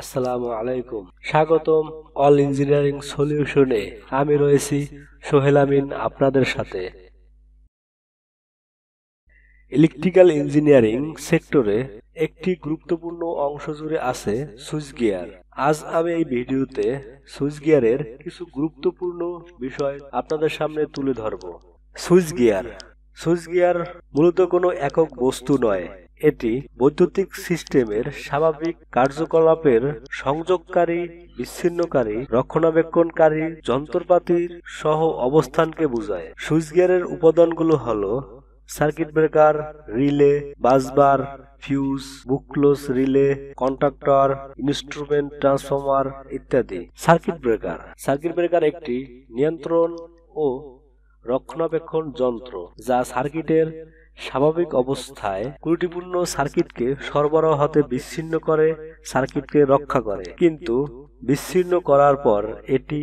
আসসালামু আলাইকুম স্বাগতম অল ইঞ্জিনিয়ারিং সলিউশনে আমি রয়েছি সোহেল আমিন আপনাদের সাথে ইলেকট্রিক্যাল ইঞ্জিনিয়ারিং সেক্টরে একটি গুরুত্বপূর্ণ অংশ জুড়ে আছে সুইচ গিয়ার আজ আমি এই ভিডিওতে সুইচ গিয়ারের কিছু গুরুত্বপূর্ণ বিষয় আপনাদের সামনে তুলে ধরব সুইচ গিয়ার সুইচ গিয়ার মূলত কোনো একক বস্তু নয় এটি বৈদ্যুতিক সিস্টেমের স্বাভাবিক কার্যকলাপের সংযোগকারী বিচ্ছিন্নকারী রক্ষণাবেক্ষণকারী যন্ত্রপাতির সহ অবস্থানকে বোঝায় সুইচগিয়ারের উপাদানগুলো হলো circuit breaker relay busbar fuse Buchholz relay contractor instrument transformer ইত্যাদি সার্কিট ব্রেকার সার্কিট ব্রেকার একটি নিয়ন্ত্রণ ও রক্ষণাবেক্ষণ যন্ত্র যা সার্কিটের স্বাভাবিক অবস্থায় ত্রুটিপূর্ণ সার্কিটকে সরবরাহ হতে বিচ্ছিন্ন করে সার্কিটকে রক্ষা করে কিন্তু বিচ্ছিন্ন করার পর এটি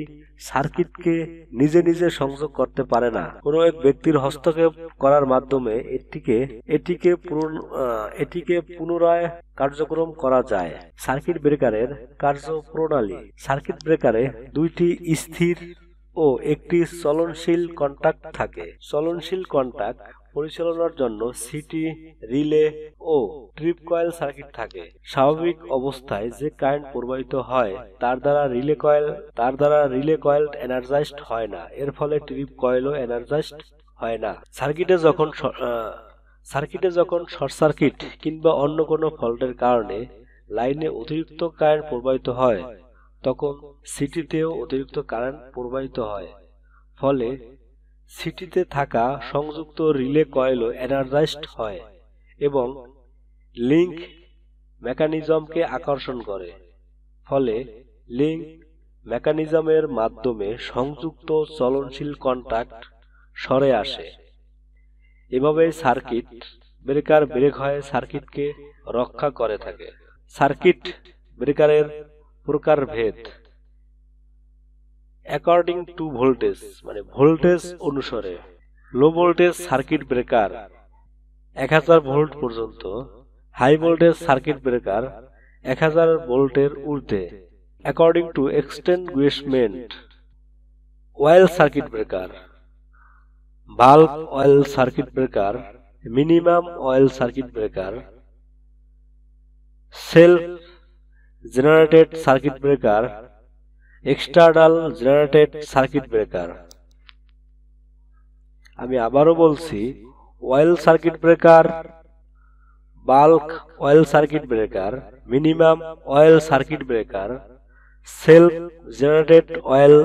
সার্কিটকে নিজে নিজে সংযোগ করতে পারে না কোনো এক ব্যক্তির হস্তক্ষেপ করার মাধ্যমে এটিকে এটিকে এটিকে পুনরায় কার্যক্রম করা যায় সার্কিট ব্রেকারের কার্যপ্রণালী সার্কিট ব্রেকারে দুইটি স্থির ও একটি চলনশীল কন্টাক্ট থাকে চলনশীল কন্টাক্ট পরিচালনার জন্য সিটি রিলে ও ট্রিপ কয়েল সার্কিট থাকে স্বাভাবিক অবস্থায় যে কারেন্ট প্রবাহিত হয় তার দ্বারা রিলে কয়েল তার দ্বারা রিলে কয়েল এনার্জাইজড হয় না এর ফলে ট্রিপ কয়েলও এনার্জাইজড হয় না সার্কিটে যখন সার্কিটে যখন শর্ট সার্কিট কিংবা অন্য কোনো ফল্টের কারণে লাইনে অতিরিক্ত কারেন্ট প্রবাহিত হয় তখন সিটিতেও অতিরিক্ত কারেন্ট প্রবাহিত হয় ফলে সিটিতে থাকা সংযুক্ত রিলে কয়েলও এনার্জাইজড হয় এবং লিঙ্ক মেকানিজমকে আকর্ষণ করে ফলে লিঙ্ক মেকানিজমের মাধ্যমে সংযুক্ত চলনশীল কন্ট্রাক্ট সরে আসে এভাবে সার্কিট ব্রেকার ব্রেক হয়ে সার্কিটকে রক্ষা করে থাকে সার্কিট ব্রেকারের ভেদ অ্যাকর্ডিং টু ভোল্টেজ মানে ভোল্টেজ অনুসারে লো ভোল্টেজ সার্কিট ব্রেকার এক হাজার ভোল্ট পর্যন্ত হাই ভোল্টেজ সার্কিট ব্রেকার এক হাজার ভোল্টের ঊর্ধ্বে according to extinguishment oil circuit breaker bulk oil circuit breaker minimum oil circuit breaker self generated circuit breaker external generated circuit breaker আমি আবারও বলছি oil circuit breaker bulk oil circuit breaker minimum oil circuit breaker self generated oil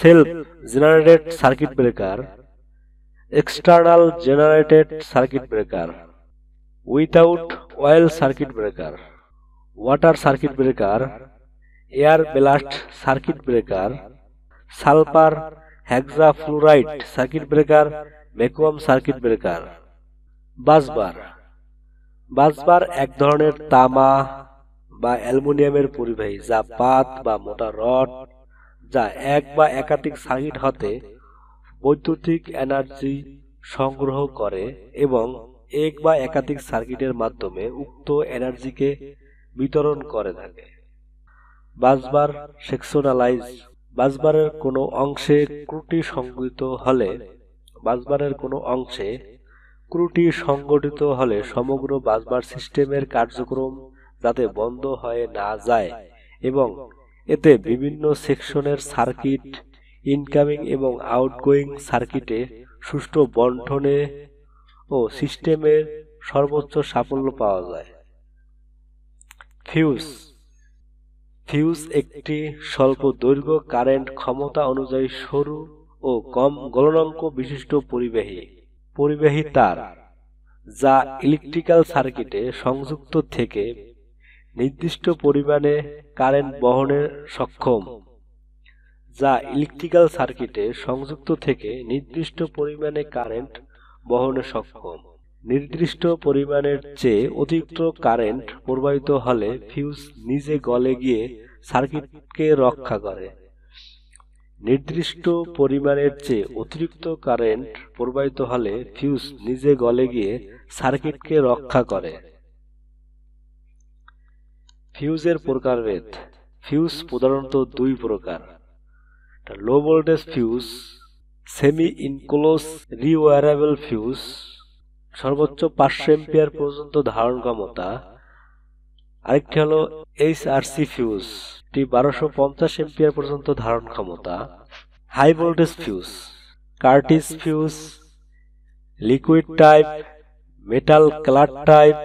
self generated circuit breaker external generated circuit breaker without oil circuit breaker water circuit breaker air blast circuit breaker sulphur hexafluoride circuit breaker vacuum circuit breaker বাসবার busbar এক ধরনের তামা বা অ্যালুমিনিয়ামের পরিবাহী যা পাত বা মোটা রড যা এক বা একাধিক সার্কিট হতে বৈদ্যুতিক এনার্জি সংগ্রহ করে এবং এক বা একাধিক সার্কিটের মাধ্যমে উক্ত এনার্জিকে বিতরণ করে থাকে বাজবার সেকশনালাইজ বাজবারের কোনো অংশে ত্রুটি সংগঠিত হলে বাজবারের কোনো অংশে ক্রুটি সংগঠিত হলে সমগ্র বাজবার সিস্টেমের কার্যক্রম যাতে বন্ধ হয়ে না যায় এবং এতে বিভিন্ন সেকশনের সার্কিট ইনকামিং এবং আউটগোয়িং সার্কিটে সুষ্ঠু বন্টনে ও সিস্টেমের সর্বোচ্চ সাফল্য পাওয়া যায় ফিউজ ফিউজ একটি স্বল্প দৈর্ঘ্য কারেন্ট ক্ষমতা অনুযায়ী সরু ও কম গলনাঙ্ক বিশিষ্ট পরিবাহী পরিবাহী তার যা ইলেকট্রিক্যাল সার্কিটে সংযুক্ত থেকে নির্দিষ্ট পরিমাণে কারেন্ট বহনে সক্ষম যা ইলেকট্রিক্যাল সার্কিটে সংযুক্ত থেকে নির্দিষ্ট পরিমাণে কারেন্ট বহনে সক্ষম নির্দিষ্ট পরিমাণের চেয়ে অতিরিক্ত কারেন্ট প্রবাহিত হলে ফিউজ নিজে গলে গিয়ে সার্কিটকে রক্ষা করে নির্দিষ্ট পরিমাণের চেয়ে অতিরিক্ত কারেন্ট প্রবাহিত হলে ফিউজ নিজে গলে গিয়ে সার্কিটকে রক্ষা করে ফিউজের প্রকারভেদ ফিউজ প্রধানত দুই প্রকার low voltage fuse semi enclosed rewirable fuse সর্বোচ্চ পাঁচশো এম্পিয়ার পর্যন্ত ধারণ ক্ষমতা আরেকটি হলো এইচ আর সি ফিউজ টি বারোশো পঞ্চাশ এম্পিয়ার পর্যন্ত ধারণ ক্ষমতা high voltage fuse cartridge fuse liquid type metal clad type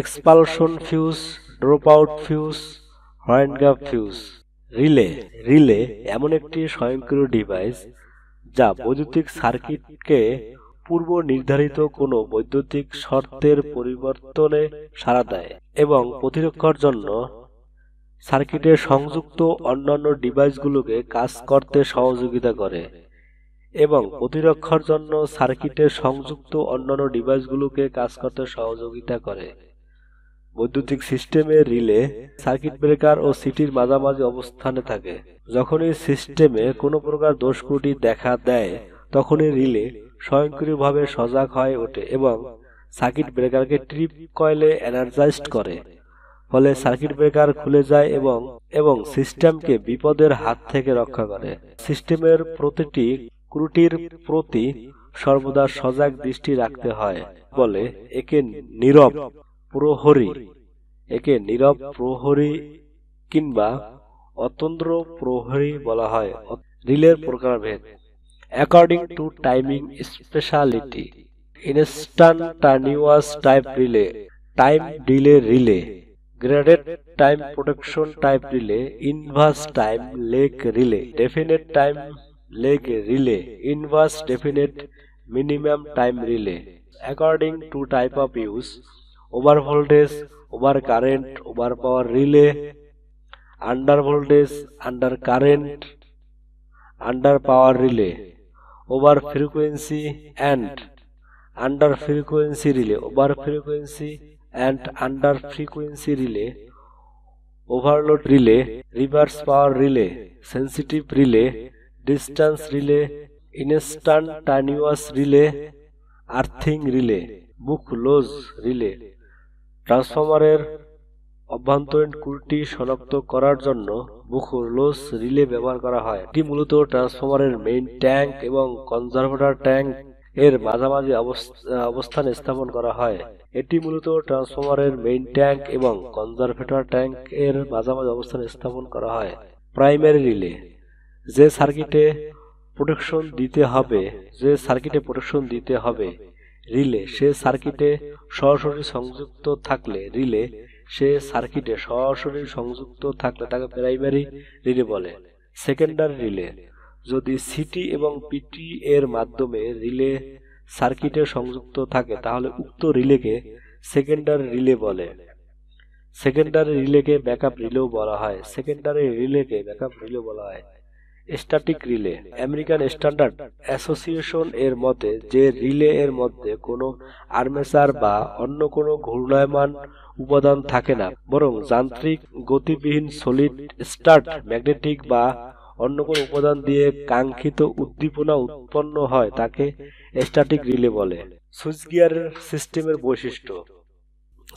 expulsion fuse drop out fuse horn gap fuse relay relay এমন একটি স্বয়ংক্রিয় ডিভাইস যা বৈদ্যুতিক সার্কিটকে পূর্ব নির্ধারিত কোনো বৈদ্যুতিক শর্তের পরিবর্তনে সাড়া দেয় এবং প্রতিরক্ষার জন্য সার্কিটে সংযুক্ত অন্যান্য ডিভাইসগুলোকে কাজ করতে সহযোগিতা করে এবং প্রতিরক্ষার জন্য সার্কিটে সংযুক্ত অন্যান্য ডিভাইসগুলোকে কাজ করতে সহযোগিতা করে বৈদ্যুতিক সিস্টেমে রিলে সার্কিট ব্রেকার ও সিটির মাঝামাঝি অবস্থানে থাকে যখনই সিস্টেমে কোনো প্রকার দোষ দেখা দেয় তখনই রিলে স্বয়ংক্রিয়ভাবে সজাগ হয়ে ওঠে এবং সার্কিট ব্রেকারকে ট্রিপ কয়েলে এনার্জাইজড করে ফলে সার্কিট ব্রেকার খুলে যায় এবং এবং সিস্টেমকে বিপদের হাত থেকে রক্ষা করে সিস্টেমের প্রতিটি ক্রুটির প্রতি সর্বদা সজাগ দৃষ্টি রাখতে হয় বলে একে নীরব প্রহরী একে নীরব প্রহরী কিংবা অতন্দ্র প্রহরী বলা হয় রিলের প্রকারভেদ according to timing speciality instantaneous type relay time delay relay graded time protection type relay inverse time lag relay definite time lag relay inverse definite minimum time relay according to type of use over voltage over current over power relay under voltage under current under power relay over frequency and under frequency relay over frequency and under frequency relay overload relay reverse power relay sensitive relay distance relay instantaneous relay earthing relay Buchholz relay ট্রান্সফর্মারের অভ্যন্তরীণ কুলটি শনাক্ত করার জন্য lose relay ব্যবহার করা হয় এটি মূলত ট্রান্সফরমারের মেইন ট্যাঙ্ক এবং কনজারভেটর ট্যাঙ্ক এর মাঝামাঝি অবস্থানে স্থাপন করা হয় এটি মূলত ট্রান্সফরমারের মেইন ট্যাঙ্ক এবং কনজারভেটর ট্যাঙ্ক এর মাঝামাঝি অবস্থানে স্থাপন করা হয় প্রাইমারি রিলে যে সার্কিটে প্রোটেকশন দিতে হবে যে সার্কিটে প্রোটেকশন দিতে হবে রিলে সে সার্কিটে সরাসরি সংযুক্ত থাকলে রিলে সে সার্কিটে সরাসরি সংযুক্ত থাকলে তাকে প্রাইমারি রিলে বলে সেকেন্ডারি রিলে যদি সিটি এবং পিটি এর মাধ্যমে রিলে সার্কিটে সংযুক্ত থাকে তাহলে উক্ত রিলেকে সেকেন্ডারি রিলে বলে সেকেন্ডারি রিলেকে ব্যাকআপ রিলেও বলা হয় সেকেন্ডারি রিলেকে ব্যাকআপ রিলে বলা হয় static relay American standard association এর মতে যে রিলে এর মধ্যে কোনো আর্মেচার বা অন্য কোনো ঘূর্ণায়মান উপাদান থাকে না বরং যান্ত্রিক গতিবিহীন সলিড স্টার্ট ম্যাগনেটিক বা অন্য কোনো উপাদান দিয়ে কাঙ্ক্ষিত উদ্দীপনা উৎপন্ন হয় তাকে স্ট্যাটিক রিলে বলে সুইচ সিস্টেমের বৈশিষ্ট্য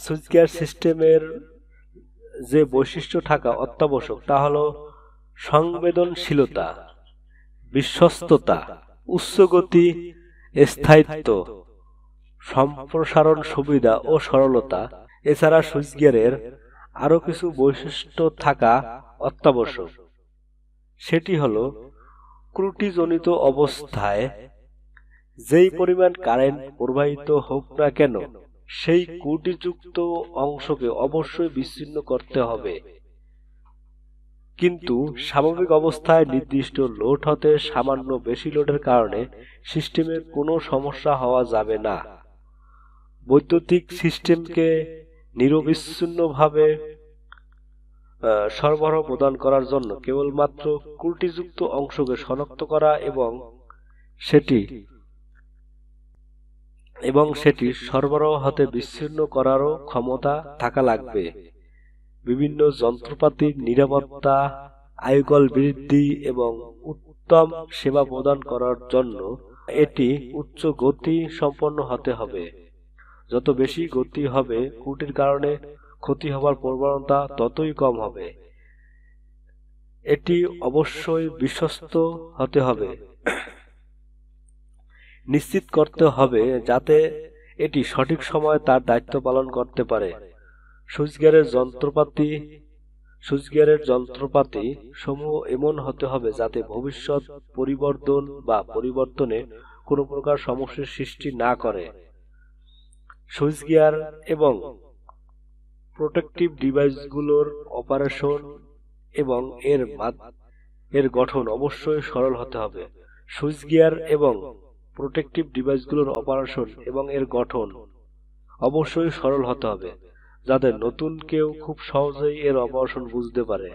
সুইচ গিয়ার সিস্টেমের যে বৈশিষ্ট্য থাকা অত্যাবশ্যক তা হলো সংবেদনশীলতা বিশ্বস্ততা উচ্চগতি স্থায়িত্ব সম্প্রসারণ সুবিধা ও সরলতা এছাড়া সুইচগিয়ারের আরও কিছু বৈশিষ্ট্য থাকা অত্যাবশ্যক সেটি হল ত্রুটিজনিত অবস্থায় যেই পরিমাণ কারেন্ট প্রবাহিত হোক না কেন সেই কুটিযুক্ত অংশকে অবশ্যই বিচ্ছিন্ন করতে হবে কিন্তু স্বাভাবিক অবস্থায় নির্দিষ্ট লোড হতে সামান্য বেশি লোডের কারণে সিস্টেমের কোনো সমস্যা হওয়া যাবে না বৈদ্যুতিক সিস্টেমকে নিরবিচ্ছিন্নভাবে সরবরাহ প্রদান করার জন্য কেবলমাত্র কুলটিযুক্ত অংশকে শনাক্ত করা এবং সেটি এবং সেটি সরবরাহ হতে বিচ্ছিন্ন করারও ক্ষমতা থাকা লাগবে বিভিন্ন যন্ত্রপাতির নিরাপত্তা আয়কল বৃদ্ধি এবং উত্তম সেবা প্রদান করার জন্য এটি উচ্চ গতি সম্পন্ন হতে হবে যত বেশি গতি হবে কুটির কারণে ক্ষতি হবার প্রবণতা ততই কম হবে এটি অবশ্যই বিশ্বস্ত হতে হবে নিশ্চিত করতে হবে যাতে এটি সঠিক সময়ে তার দায়িত্ব পালন করতে পারে সুজগিয়ারের যন্ত্রপাতি সুজগিয়ারের যন্ত্রপাতি সমূহ এমন হতে হবে যাতে ভবিষ্যৎ পরিবর্তন বা পরিবর্তনে কোনো প্রকার সমস্যার সৃষ্টি না করে সুইচগিয়ার এবং প্রোটেকটিভ ডিভাইসগুলোর অপারেশন এবং এর এর গঠন অবশ্যই সরল হতে হবে সুইচগিয়ার এবং প্রোটেকটিভ ডিভাইসগুলোর অপারেশন এবং এর গঠন অবশ্যই সরল হতে হবে যাতে নতুন কেউ খুব সহজেই এর অপারেশন বুঝতে পারে